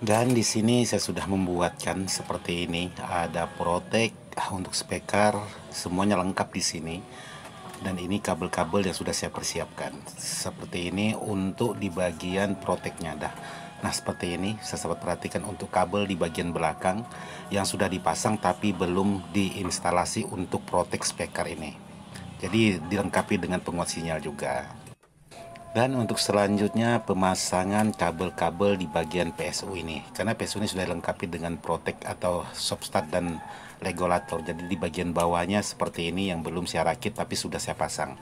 Dan di sini saya sudah membuatkan seperti ini. Ada protek ah, untuk speaker, semuanya lengkap di sini. Dan ini kabel-kabel yang sudah saya persiapkan. Seperti ini untuk di bagian proteknya dah. Nah seperti ini saya sempat perhatikan untuk kabel di bagian belakang yang sudah dipasang tapi belum diinstalasi untuk protek speaker ini. Jadi dilengkapi dengan penguat sinyal juga dan untuk selanjutnya pemasangan kabel-kabel di bagian PSU ini karena PSU ini sudah dilengkapi dengan protek atau substat dan regulator jadi di bagian bawahnya seperti ini yang belum saya rakit tapi sudah saya pasang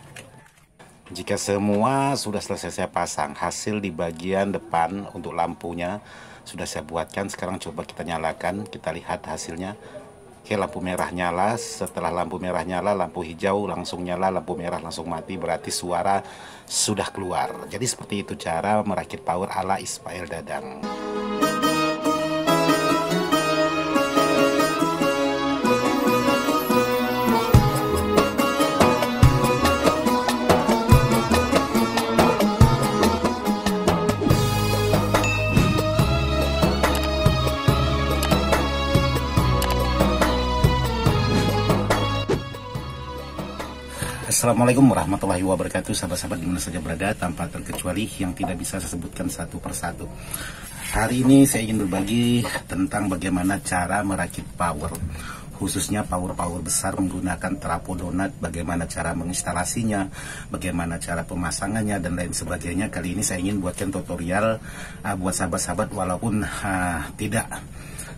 jika semua sudah selesai saya pasang hasil di bagian depan untuk lampunya sudah saya buatkan sekarang coba kita nyalakan kita lihat hasilnya Oke, lampu merah nyala. Setelah lampu merah nyala, lampu hijau langsung nyala, lampu merah langsung mati. Berarti suara sudah keluar. Jadi seperti itu cara merakit power ala Ismail Dadang. Assalamualaikum warahmatullahi wabarakatuh Sahabat-sahabat dimana saja berada Tanpa terkecuali yang tidak bisa saya sebutkan satu persatu Hari ini saya ingin berbagi Tentang bagaimana cara merakit power khususnya power-power besar menggunakan donat, bagaimana cara menginstalasinya, bagaimana cara pemasangannya dan lain sebagainya. Kali ini saya ingin buatkan tutorial uh, buat sahabat-sahabat walaupun uh, tidak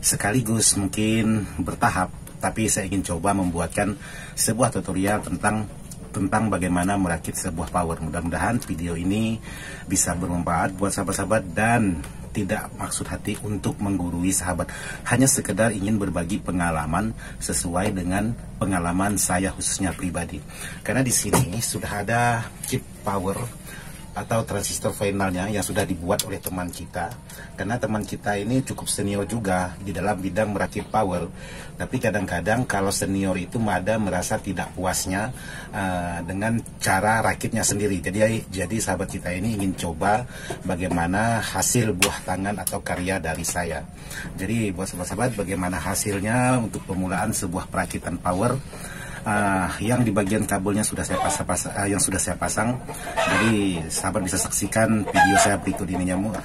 sekaligus mungkin bertahap, tapi saya ingin coba membuatkan sebuah tutorial tentang tentang bagaimana merakit sebuah power. Mudah-mudahan video ini bisa bermanfaat buat sahabat-sahabat dan tidak maksud hati untuk menggurui sahabat hanya sekedar ingin berbagi pengalaman sesuai dengan pengalaman saya khususnya pribadi karena di sini sudah ada chip power atau transistor finalnya yang sudah dibuat oleh teman kita karena teman kita ini cukup senior juga di dalam bidang merakit power tapi kadang-kadang kalau senior itu ada merasa tidak puasnya uh, dengan cara rakitnya sendiri jadi jadi sahabat kita ini ingin coba bagaimana hasil buah tangan atau karya dari saya jadi buat sahabat-sahabat bagaimana hasilnya untuk pemulaan sebuah perakitan power uh, yang di bagian kabelnya sudah saya pasang, pasang uh, yang sudah saya pasang. Jadi sahabat bisa saksikan video saya berikut ini nyamuk.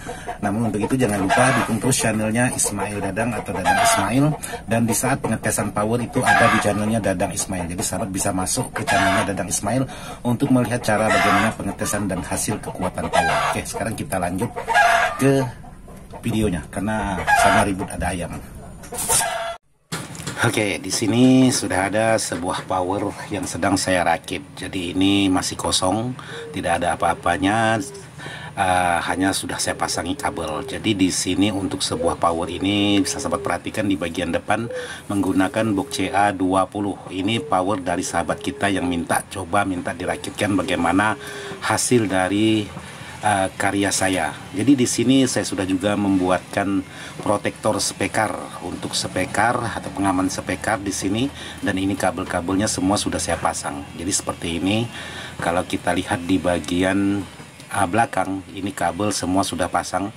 Namun untuk itu jangan lupa dukung terus channelnya Ismail Dadang atau Dadang Ismail dan di saat pengetesan power itu ada di channelnya Dadang Ismail. Jadi sahabat bisa masuk ke channelnya Dadang Ismail untuk melihat cara bagaimana pengetesan dan hasil kekuatan power. Oke, sekarang kita lanjut ke videonya karena sama ribut ada ayam. Oke, okay, di sini sudah ada sebuah power yang sedang saya rakit. Jadi ini masih kosong, tidak ada apa-apanya. Uh, hanya sudah saya pasangi kabel. Jadi di sini untuk sebuah power ini bisa sahabat perhatikan di bagian depan menggunakan box CA20. Ini power dari sahabat kita yang minta coba minta dirakitkan bagaimana hasil dari uh, karya saya. Jadi di sini saya sudah juga membuatkan protektor spekar untuk spekar atau pengaman spekar di sini dan ini kabel-kabelnya semua sudah saya pasang. Jadi seperti ini kalau kita lihat di bagian uh, belakang ini kabel semua sudah pasang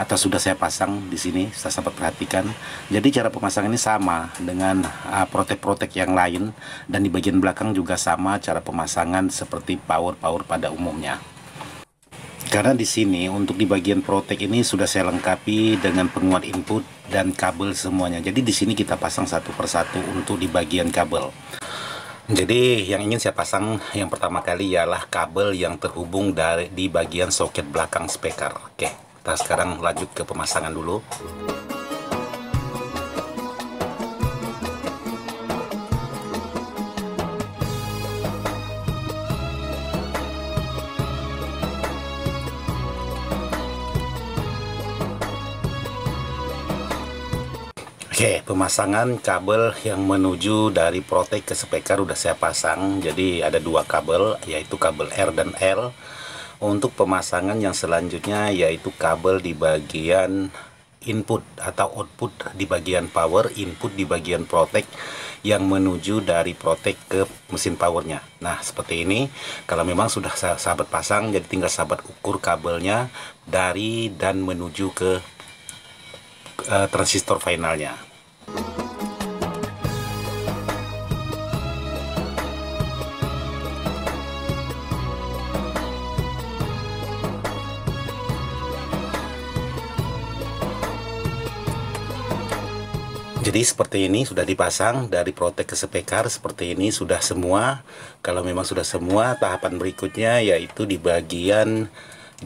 atau sudah saya pasang di sini saya sempat perhatikan. Jadi cara pemasangan ini sama dengan eh, protek-protek yang lain dan di bagian belakang juga sama cara pemasangan seperti power-power pada umumnya. Karena di sini untuk di bagian protek ini sudah saya lengkapi dengan penguat input dan kabel semuanya. Jadi di sini kita pasang satu persatu untuk di bagian kabel. Jadi yang ingin saya pasang yang pertama kali ialah kabel yang terhubung dari di bagian soket belakang speaker. Oke, kita sekarang lanjut ke pemasangan dulu. pemasangan kabel yang menuju dari protek ke speaker udah saya pasang jadi ada dua kabel yaitu kabel R dan L untuk pemasangan yang selanjutnya yaitu kabel di bagian input atau output di bagian power input di bagian protek yang menuju dari protek ke mesin powernya nah seperti ini kalau memang sudah sahabat pasang jadi tinggal sahabat ukur kabelnya dari dan menuju ke eh, transistor finalnya Jadi seperti ini sudah dipasang dari protek ke sepekar seperti ini sudah semua. Kalau memang sudah semua tahapan berikutnya yaitu di bagian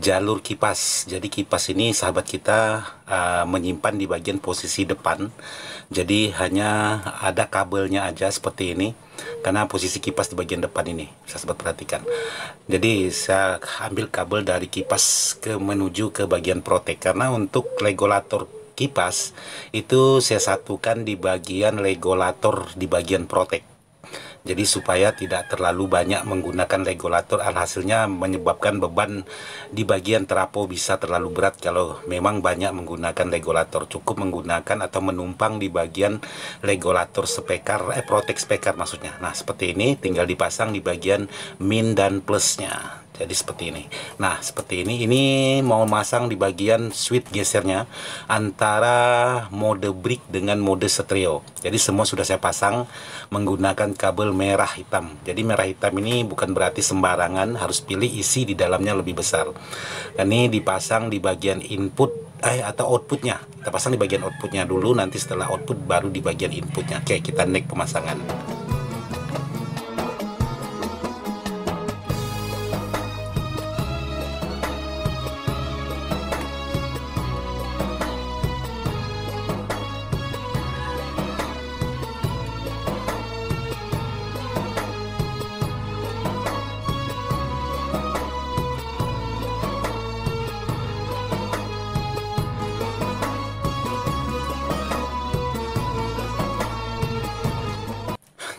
jalur kipas. Jadi kipas ini sahabat kita uh, menyimpan di bagian posisi depan. Jadi hanya ada kabelnya aja seperti ini karena posisi kipas di bagian depan ini. Saya sempat perhatikan. Jadi saya ambil kabel dari kipas ke menuju ke bagian protek karena untuk regulator kipas itu saya satukan di bagian regulator di bagian protek jadi supaya tidak terlalu banyak menggunakan regulator alhasilnya menyebabkan beban di bagian trapo bisa terlalu berat kalau memang banyak menggunakan regulator cukup menggunakan atau menumpang di bagian regulator spekar eh protek spekar maksudnya nah seperti ini tinggal dipasang di bagian min dan plusnya jadi seperti ini nah seperti ini ini mau masang di bagian switch gesernya antara mode brick dengan mode stereo jadi semua sudah saya pasang menggunakan kabel merah hitam jadi merah hitam ini bukan berarti sembarangan harus pilih isi di dalamnya lebih besar ini dipasang di bagian input eh, atau outputnya kita pasang di bagian outputnya dulu nanti setelah output baru di bagian inputnya oke kita next pemasangan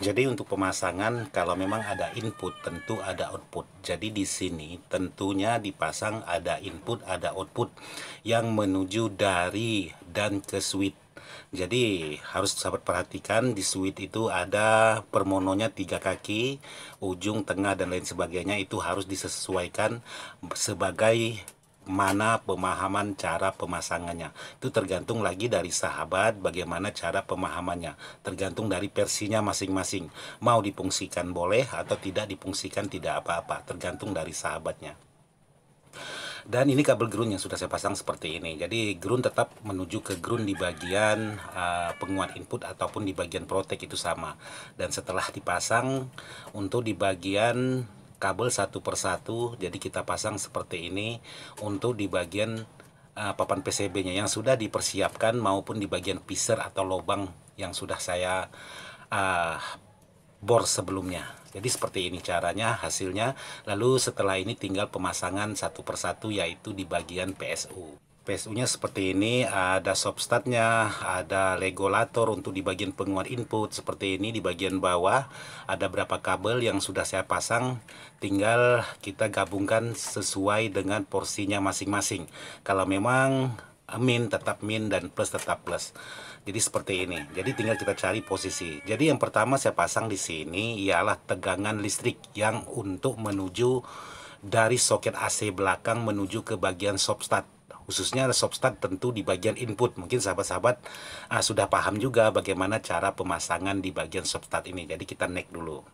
Jadi untuk pemasangan kalau memang ada input tentu ada output. Jadi di sini tentunya dipasang ada input ada output yang menuju dari dan ke switch. Jadi harus sahabat perhatikan di switch itu ada permononya tiga kaki, ujung, tengah dan lain sebagainya itu harus disesuaikan sebagai mana pemahaman cara pemasangannya. Itu tergantung lagi dari sahabat bagaimana cara pemahamannya. Tergantung dari versinya masing-masing. Mau dipungsikan boleh atau tidak dipungsikan tidak apa-apa. Tergantung dari sahabatnya. Dan ini kabel ground yang sudah saya pasang seperti ini. Jadi ground tetap menuju ke ground di bagian uh, penguat input ataupun di bagian protek itu sama. Dan setelah dipasang untuk di bagian kabel satu persatu jadi kita pasang seperti ini untuk di bagian uh, papan PCB nya yang sudah dipersiapkan maupun di bagian pisser atau lubang yang sudah saya uh, bor sebelumnya jadi seperti ini caranya hasilnya lalu setelah ini tinggal pemasangan satu persatu yaitu di bagian PSU PSU-nya seperti ini, ada substatnya, ada regulator untuk di bagian penguat input seperti ini di bagian bawah, ada berapa kabel yang sudah saya pasang, tinggal kita gabungkan sesuai dengan porsinya masing-masing. Kalau memang min tetap min dan plus tetap plus. Jadi seperti ini. Jadi tinggal kita cari posisi. Jadi yang pertama saya pasang di sini ialah tegangan listrik yang untuk menuju dari soket AC belakang menuju ke bagian substat khususnya substrat tentu di bagian input. Mungkin sahabat-sahabat uh, sudah paham juga bagaimana cara pemasangan di bagian substrat ini. Jadi kita naik dulu.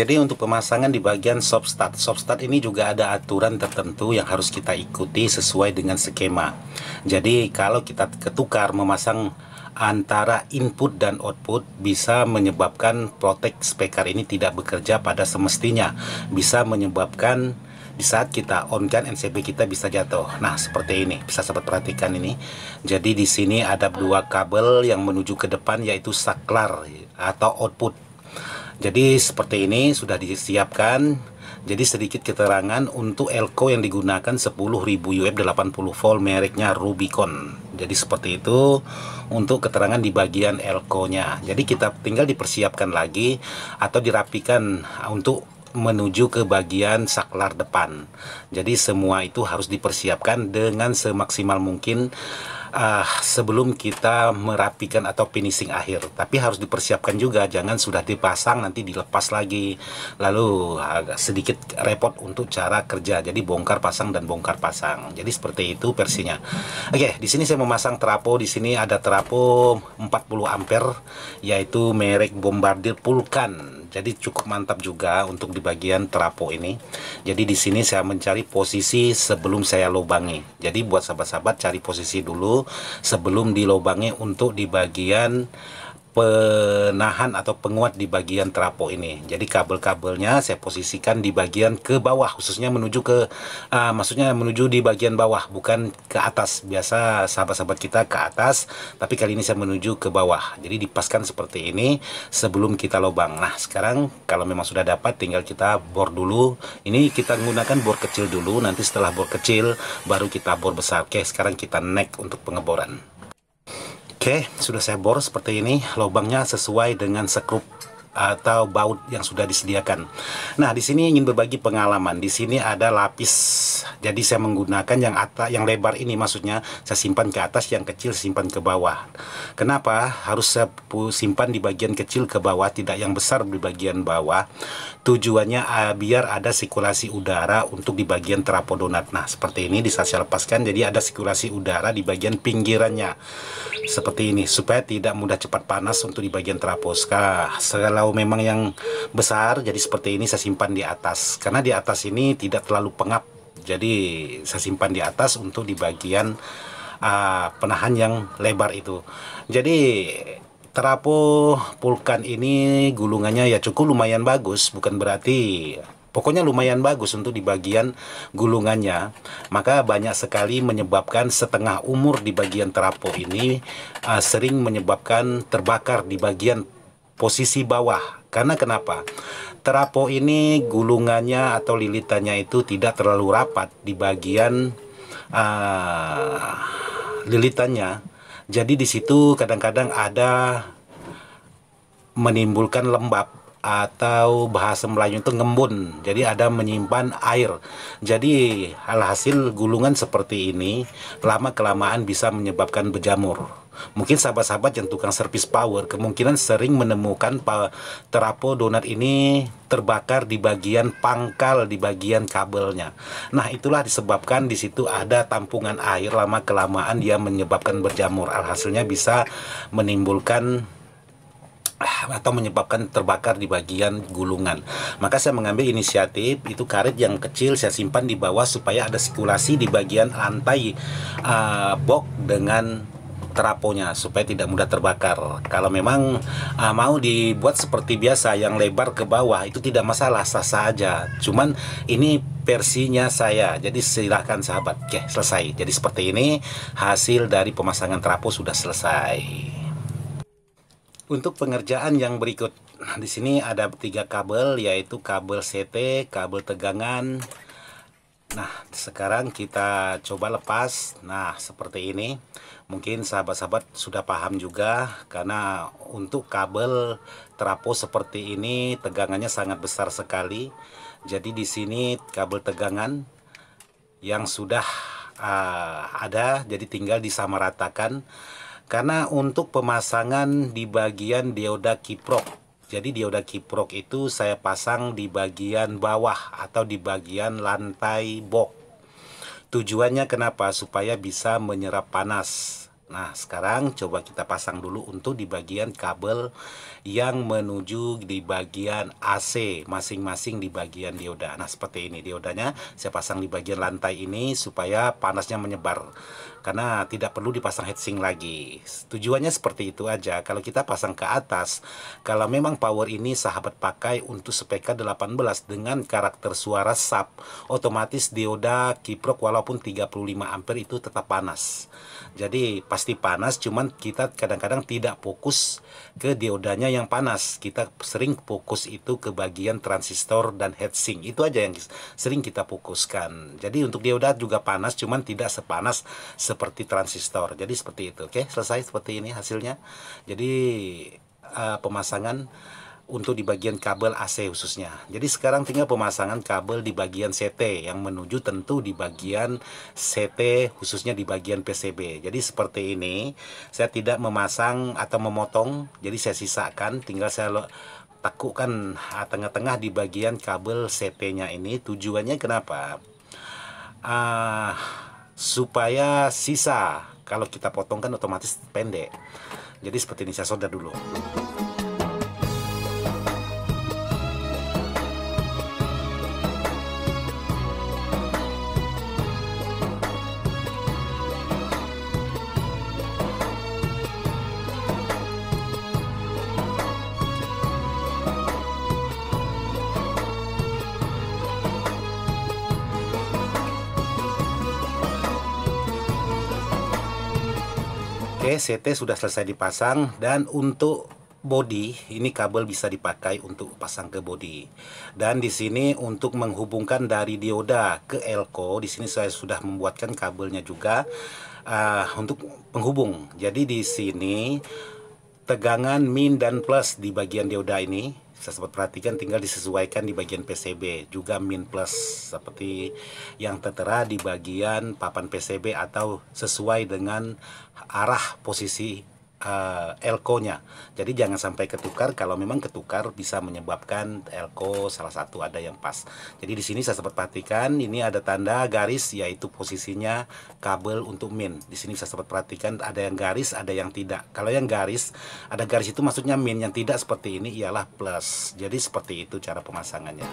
Jadi untuk pemasangan di bagian substat, substat ini juga ada aturan tertentu yang harus kita ikuti sesuai dengan skema. Jadi kalau kita ketukar memasang antara input dan output bisa menyebabkan protek speaker ini tidak bekerja pada semestinya. Bisa menyebabkan di saat kita on kan NCB kita bisa jatuh. Nah, seperti ini. Bisa sempat perhatikan ini. Jadi di sini ada dua kabel yang menuju ke depan yaitu saklar atau output jadi seperti ini sudah disiapkan. Jadi sedikit keterangan untuk elko yang digunakan 10.000 UF 80 volt mereknya Rubicon. Jadi seperti itu untuk keterangan di bagian elko-nya. Jadi kita tinggal dipersiapkan lagi atau dirapikan untuk menuju ke bagian saklar depan. Jadi semua itu harus dipersiapkan dengan semaksimal mungkin uh, sebelum kita merapikan atau finishing akhir. Tapi harus dipersiapkan juga, jangan sudah dipasang nanti dilepas lagi. Lalu agak sedikit repot untuk cara kerja. Jadi bongkar pasang dan bongkar pasang. Jadi seperti itu versinya. Oke, okay, di sini saya memasang trapo. Di sini ada trapo 40 ampere, yaitu merek bombardir Pulkan jadi cukup mantap juga untuk di bagian trapo ini jadi di sini saya mencari posisi sebelum saya lubangi jadi buat sahabat-sahabat cari posisi dulu sebelum dilubangi untuk di bagian penahan atau penguat di bagian trapo ini. Jadi kabel-kabelnya saya posisikan di bagian ke bawah, khususnya menuju ke, uh, maksudnya menuju di bagian bawah, bukan ke atas. Biasa sahabat-sahabat kita ke atas, tapi kali ini saya menuju ke bawah. Jadi dipaskan seperti ini sebelum kita lubang. Nah sekarang kalau memang sudah dapat, tinggal kita bor dulu. Ini kita menggunakan bor kecil dulu, nanti setelah bor kecil baru kita bor besar. Oke, sekarang kita neck untuk pengeboran. Oke, sudah saya bor seperti ini. Lubangnya sesuai dengan sekrup atau baut yang sudah disediakan. Nah, di sini ingin berbagi pengalaman. Di sini ada lapis. Jadi saya menggunakan yang atas yang lebar ini maksudnya saya simpan ke atas, yang kecil simpan ke bawah. Kenapa? Harus saya simpan di bagian kecil ke bawah, tidak yang besar di bagian bawah tujuannya uh, biar ada sirkulasi udara untuk di bagian donat. Nah, seperti ini bisa saya lepaskan jadi ada sirkulasi udara di bagian pinggirannya. Seperti ini supaya tidak mudah cepat panas untuk di bagian teraposka. Kalau memang yang besar jadi seperti ini saya simpan di atas karena di atas ini tidak terlalu pengap. Jadi saya simpan di atas untuk di bagian uh, penahan yang lebar itu. Jadi Terapo Pulkan ini gulungannya ya cukup lumayan bagus, bukan berarti pokoknya lumayan bagus untuk di bagian gulungannya maka banyak sekali menyebabkan setengah umur di bagian terapo ini uh, sering menyebabkan terbakar di bagian posisi bawah karena kenapa terapo ini gulungannya atau lilitannya itu tidak terlalu rapat di bagian uh, lilitannya jadi di situ kadang-kadang ada menimbulkan lembab atau bahasa Melayu itu ngembun. Jadi ada menyimpan air. Jadi hasil gulungan seperti ini lama kelamaan bisa menyebabkan berjamur mungkin sahabat-sahabat yang tukang servis power kemungkinan sering menemukan terapo donat ini terbakar di bagian pangkal di bagian kabelnya. Nah, itulah disebabkan di situ ada tampungan air lama kelamaan dia menyebabkan berjamur. Alhasilnya bisa menimbulkan ah, atau menyebabkan terbakar di bagian gulungan. Maka saya mengambil inisiatif itu karet yang kecil saya simpan di bawah supaya ada sirkulasi di bagian lantai uh, box dengan teraponya supaya tidak mudah terbakar. Kalau memang uh, mau dibuat seperti biasa yang lebar ke bawah itu tidak masalah sah saja. Cuman ini versinya saya. Jadi silahkan sahabat. Oke, selesai. Jadi seperti ini hasil dari pemasangan trapo sudah selesai. Untuk pengerjaan yang berikut, di sini ada tiga kabel yaitu kabel CT, kabel tegangan, Nah, sekarang kita coba lepas. Nah, seperti ini. Mungkin sahabat-sahabat sudah paham juga karena untuk kabel trapo seperti ini tegangannya sangat besar sekali. Jadi di sini kabel tegangan yang sudah uh, ada jadi tinggal disamaratakan. Karena untuk pemasangan di bagian dioda kiprok jadi dioda kiprok itu saya pasang di bagian bawah atau di bagian lantai box. Tujuannya kenapa? Supaya bisa menyerap panas Nah, sekarang coba kita pasang dulu untuk di bagian kabel yang menuju di bagian AC masing-masing di bagian dioda. Nah, seperti ini diodanya saya pasang di bagian lantai ini supaya panasnya menyebar. Karena tidak perlu dipasang heatsink lagi. Tujuannya seperti itu aja. Kalau kita pasang ke atas, kalau memang power ini sahabat pakai untuk speaker 18 dengan karakter suara sub, otomatis dioda kiprok walaupun 35 ampere itu tetap panas. Jadi pasti panas, cuman kita kadang-kadang tidak fokus ke diodanya yang panas. Kita sering fokus itu ke bagian transistor dan heatsink. Itu aja yang sering kita fokuskan. Jadi untuk dioda juga panas, cuman tidak sepanas seperti transistor. Jadi seperti itu, oke? Selesai seperti ini hasilnya. Jadi uh, pemasangan untuk di bagian kabel AC khususnya. Jadi sekarang tinggal pemasangan kabel di bagian CT yang menuju tentu di bagian CT khususnya di bagian PCB. Jadi seperti ini saya tidak memasang atau memotong jadi saya sisakan tinggal saya tekukkan tengah-tengah di bagian kabel CT-nya ini tujuannya kenapa? Uh, supaya sisa kalau kita potongkan otomatis pendek. Jadi seperti ini saya solder dulu. Oke, CT sudah selesai dipasang dan untuk body ini kabel bisa dipakai untuk pasang ke body dan di sini untuk menghubungkan dari dioda ke elko di sini saya sudah membuatkan kabelnya juga uh, untuk penghubung jadi di sini tegangan min dan plus di bagian dioda ini saya sempat perhatikan tinggal disesuaikan di bagian PCB juga min plus seperti yang tertera di bagian papan PCB atau sesuai dengan arah posisi uh, elko-nya. Jadi jangan sampai ketukar. Kalau memang ketukar bisa menyebabkan elko salah satu ada yang pas. Jadi di sini saya sempat perhatikan ini ada tanda garis yaitu posisinya kabel untuk min. Di sini saya sempat perhatikan ada yang garis, ada yang tidak. Kalau yang garis, ada garis itu maksudnya min yang tidak seperti ini ialah plus. Jadi seperti itu cara pemasangannya.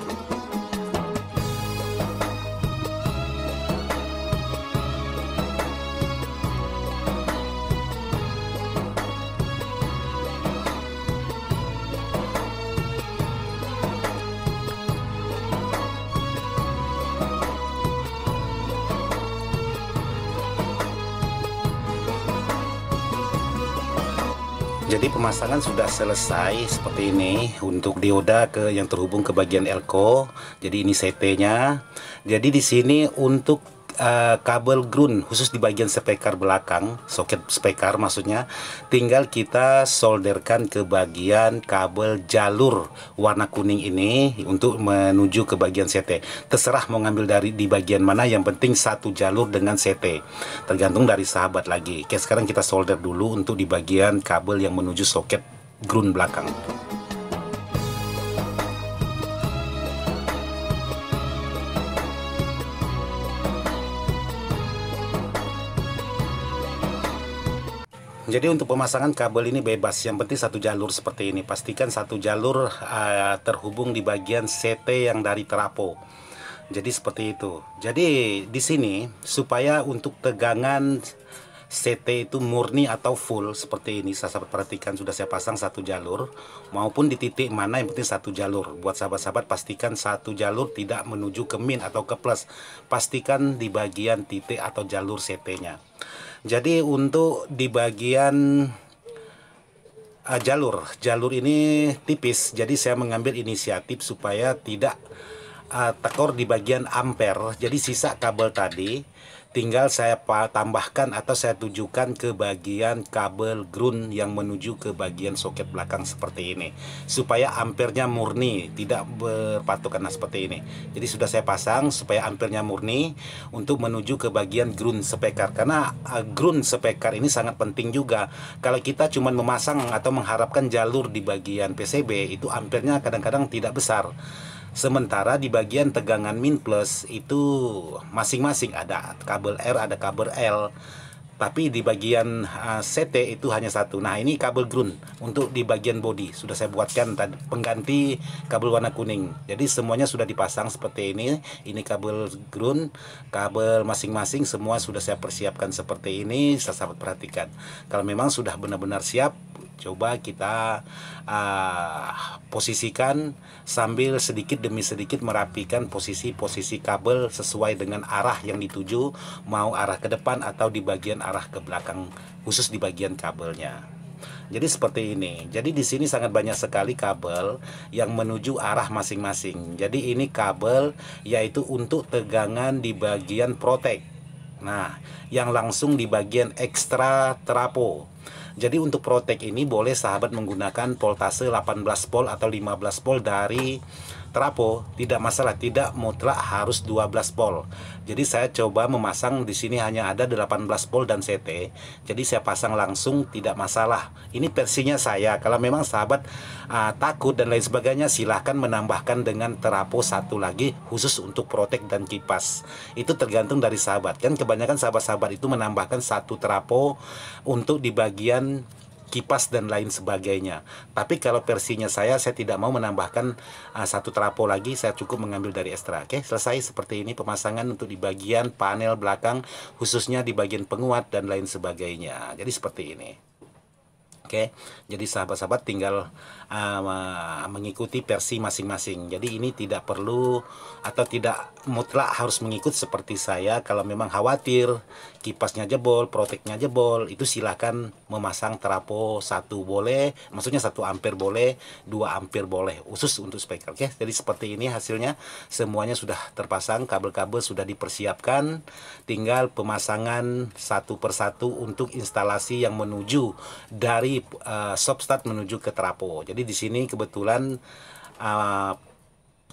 pemasangan sudah selesai seperti ini untuk dioda ke yang terhubung ke bagian elko jadi ini CT nya jadi di sini untuk Eh, kabel ground khusus di bagian speaker belakang, soket speaker maksudnya, tinggal kita solderkan ke bagian kabel jalur warna kuning ini untuk menuju ke bagian CT. Terserah mau ngambil dari di bagian mana, yang penting satu jalur dengan CT. Tergantung dari sahabat lagi. Oke, sekarang kita solder dulu untuk di bagian kabel yang menuju soket ground belakang. Jadi untuk pemasangan kabel ini bebas, yang penting satu jalur seperti ini. Pastikan satu jalur uh, terhubung di bagian CT yang dari trapo. Jadi seperti itu. Jadi di sini supaya untuk tegangan CT itu murni atau full seperti ini saya perhatikan sudah saya pasang satu jalur maupun di titik mana yang penting satu jalur buat sahabat-sahabat pastikan satu jalur tidak menuju ke min atau ke plus pastikan di bagian titik atau jalur CT nya jadi untuk di bagian uh, jalur, jalur ini tipis, jadi saya mengambil inisiatif supaya tidak uh, tekor di bagian ampere. Jadi sisa kabel tadi tinggal saya tambahkan atau saya tujukan ke bagian kabel ground yang menuju ke bagian soket belakang seperti ini supaya ampernya murni tidak berpatokan nah, seperti ini jadi sudah saya pasang supaya ampernya murni untuk menuju ke bagian ground speaker karena eh, ground speaker ini sangat penting juga kalau kita cuma memasang atau mengharapkan jalur di bagian PCB itu ampernya kadang-kadang tidak besar Sementara di bagian tegangan min plus itu masing-masing ada kabel R, ada kabel L tapi di bagian uh, ah, CT itu hanya satu. Nah, ini kabel ground untuk di bagian body sudah saya buatkan tadi pengganti kabel warna kuning. Jadi semuanya sudah dipasang seperti ini. Ini kabel ground, kabel masing-masing semua sudah saya persiapkan seperti ini. Saya sahabat perhatikan. Kalau memang sudah benar-benar siap coba kita uh, posisikan sambil sedikit demi sedikit merapikan posisi-posisi kabel sesuai dengan arah yang dituju mau arah ke depan atau di bagian arah ke belakang khusus di bagian kabelnya. Jadi seperti ini. Jadi di sini sangat banyak sekali kabel yang menuju arah masing-masing. Jadi ini kabel yaitu untuk tegangan di bagian protek. Nah, yang langsung di bagian ekstra trapo. Jadi untuk protek ini boleh sahabat menggunakan voltase 18 volt atau 15 volt dari trapo tidak masalah tidak mutlak harus 12 volt jadi saya coba memasang di sini hanya ada 18 volt dan CT jadi saya pasang langsung tidak masalah ini versinya saya kalau memang sahabat uh, takut dan lain sebagainya silahkan menambahkan dengan trapo satu lagi khusus untuk protek dan kipas itu tergantung dari sahabat kan kebanyakan sahabat-sahabat itu menambahkan satu trapo untuk di bagian kipas dan lain sebagainya. Tapi kalau versinya saya, saya tidak mau menambahkan uh, satu trapo lagi, saya cukup mengambil dari ekstra, Oke, selesai seperti ini pemasangan untuk di bagian panel belakang, khususnya di bagian penguat dan lain sebagainya. Jadi seperti ini. Oke, okay? jadi sahabat-sahabat tinggal uh, mengikuti versi masing-masing. Jadi ini tidak perlu atau tidak mutlak harus mengikut seperti saya. Kalau memang khawatir kipasnya jebol, proteknya jebol, itu silahkan memasang trapo satu boleh, maksudnya satu ampere boleh, dua ampere boleh, khusus untuk speaker. Oke, okay? jadi seperti ini hasilnya. Semuanya sudah terpasang, kabel-kabel sudah dipersiapkan. Tinggal pemasangan satu persatu untuk instalasi yang menuju dari Eh, Substat uh, menuju ke trapo. Jadi di sini kebetulan uh,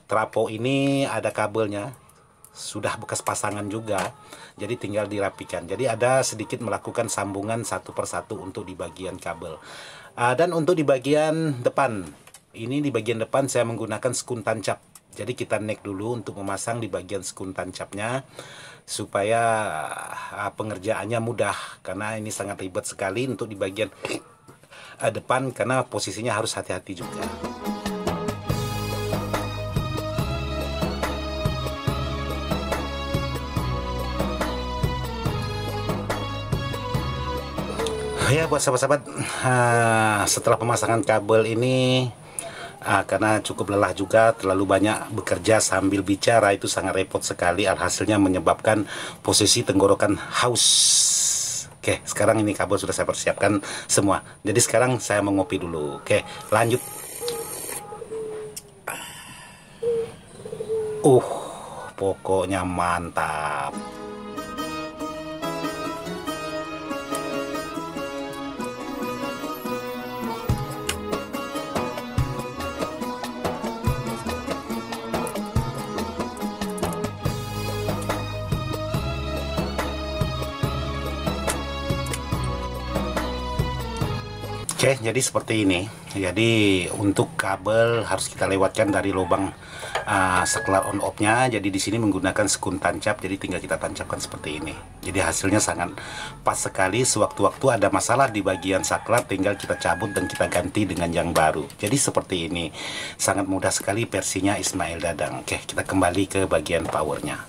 trapo ini ada kabelnya sudah bekas pasangan juga jadi tinggal dirapikan jadi ada sedikit melakukan sambungan satu persatu untuk di bagian kabel uh, dan untuk di bagian depan ini di bagian depan saya menggunakan skun tancap jadi kita naik dulu untuk memasang di bagian skun tancapnya supaya pengerjaannya mudah karena ini sangat ribet sekali untuk di bagian uh, depan karena posisinya harus hati-hati juga. Ya buat sahabat-sahabat, uh, setelah pemasangan kabel ini uh, karena cukup lelah juga, terlalu banyak bekerja sambil bicara itu sangat repot sekali. Alhasilnya menyebabkan posisi tenggorokan haus Oke, sekarang ini kabel sudah saya persiapkan semua. Jadi sekarang saya mau ngopi dulu. Oke, lanjut. Uh, pokoknya mantap. Oke, jadi seperti ini. Jadi untuk kabel harus kita lewatkan dari lubang uh, ah, saklar on off-nya. Jadi di sini menggunakan sekun tancap, jadi tinggal kita tancapkan seperti ini. Jadi hasilnya sangat pas sekali. Sewaktu-waktu ada masalah di bagian saklar, tinggal kita cabut dan kita ganti dengan yang baru. Jadi seperti ini, sangat mudah sekali versinya Ismail Dadang. Oke, kita kembali ke bagian powernya.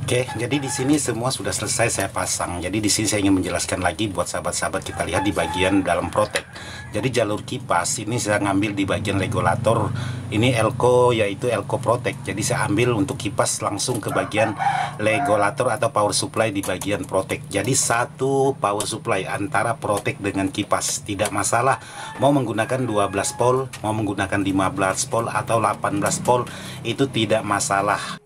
Oke, jadi di sini semua sudah selesai saya pasang. Jadi di sini saya ingin menjelaskan lagi buat sahabat-sahabat kita lihat di bagian dalam protek. Jadi jalur kipas ini saya ngambil di bagian regulator. Ini elko yaitu elko protek. Jadi saya ambil untuk kipas langsung ke bagian regulator atau power supply di bagian protek. Jadi satu power supply antara protek dengan kipas tidak masalah. Mau menggunakan 12 volt, mau menggunakan 15 volt atau 18 volt itu tidak masalah.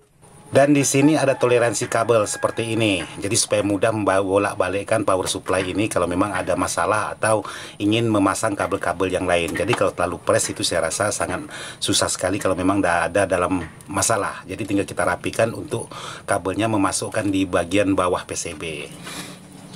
Dan di sini ada toleransi kabel seperti ini. Jadi supaya mudah membolak-balikkan power supply ini kalau memang ada masalah atau ingin memasang kabel-kabel yang lain. Jadi kalau terlalu press itu saya rasa sangat susah sekali kalau memang tidak ada dalam masalah. Jadi tinggal kita rapikan untuk kabelnya memasukkan di bagian bawah PCB.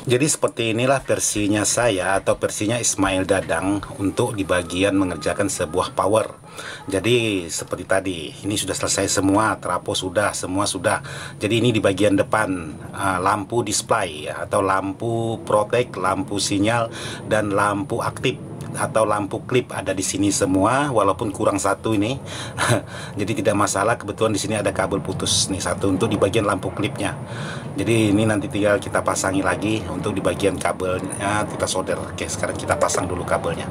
Jadi seperti inilah versinya saya atau versinya Ismail Dadang untuk di bagian mengerjakan sebuah power jadi seperti tadi, ini sudah selesai semua, trapo sudah, semua sudah. Jadi ini di bagian depan eh, lampu display atau lampu protek, lampu sinyal dan lampu aktif atau lampu klip ada di sini semua walaupun kurang satu ini jadi tidak masalah kebetulan di sini ada kabel putus nih satu untuk di bagian lampu klipnya jadi ini nanti tinggal kita pasangi lagi untuk di bagian kabelnya kita solder oke sekarang kita pasang dulu kabelnya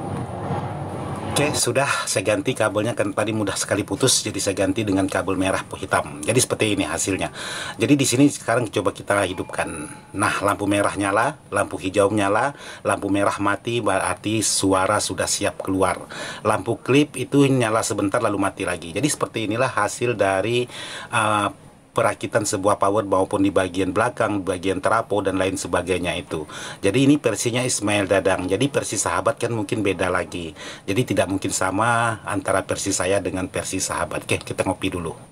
Oke, sudah saya ganti kabelnya kan tadi mudah sekali putus, jadi saya ganti dengan kabel merah hitam. Jadi seperti ini hasilnya. Jadi di sini sekarang coba kita hidupkan. Nah, lampu merah nyala, lampu hijau nyala, lampu merah mati berarti suara sudah siap keluar. Lampu klip itu nyala sebentar lalu mati lagi. Jadi seperti inilah hasil dari uh, perakitan sebuah power maupun di bagian belakang, bagian trapo dan lain sebagainya itu. Jadi ini versinya Ismail Dadang. Jadi versi sahabat kan mungkin beda lagi. Jadi tidak mungkin sama antara versi saya dengan versi sahabat. Oke, kita ngopi dulu.